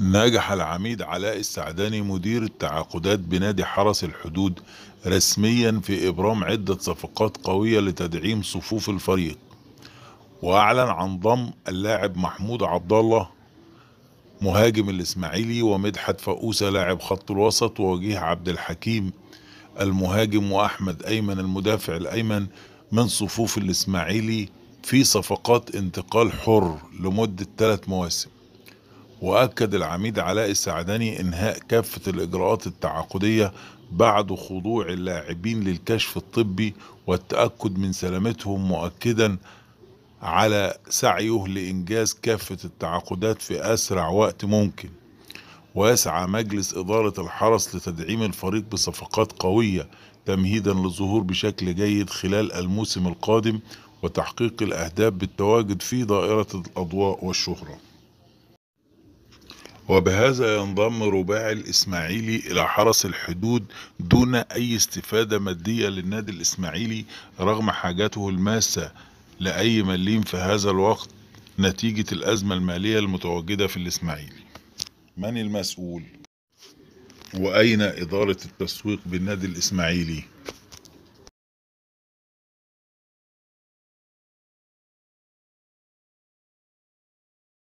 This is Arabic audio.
نجح العميد علاء السعداني مدير التعاقدات بنادي حرس الحدود رسميا في إبرام عدة صفقات قوية لتدعيم صفوف الفريق وأعلن عن ضم اللاعب محمود عبد الله مهاجم الإسماعيلي ومدحت فؤوسة لاعب خط الوسط ووجيه عبد الحكيم المهاجم وأحمد أيمن المدافع الأيمن من صفوف الإسماعيلي في صفقات انتقال حر لمدة ثلاث مواسم وأكد العميد علاء السعداني إنهاء كافة الإجراءات التعاقدية بعد خضوع اللاعبين للكشف الطبي والتأكد من سلامتهم مؤكدا على سعيه لإنجاز كافة التعاقدات في أسرع وقت ممكن ويسعى مجلس إدارة الحرس لتدعيم الفريق بصفقات قوية تمهيدا للظهور بشكل جيد خلال الموسم القادم وتحقيق الأهداف بالتواجد في دائرة الأضواء والشهرة وبهذا ينضم رباعي الإسماعيلي إلى حرس الحدود دون أي استفادة مادية للنادي الإسماعيلي رغم حاجته الماسة لأي مليم في هذا الوقت نتيجة الأزمة المالية المتواجدة في الإسماعيلي من المسؤول؟ وأين إدارة التسويق بالنادي الإسماعيلي؟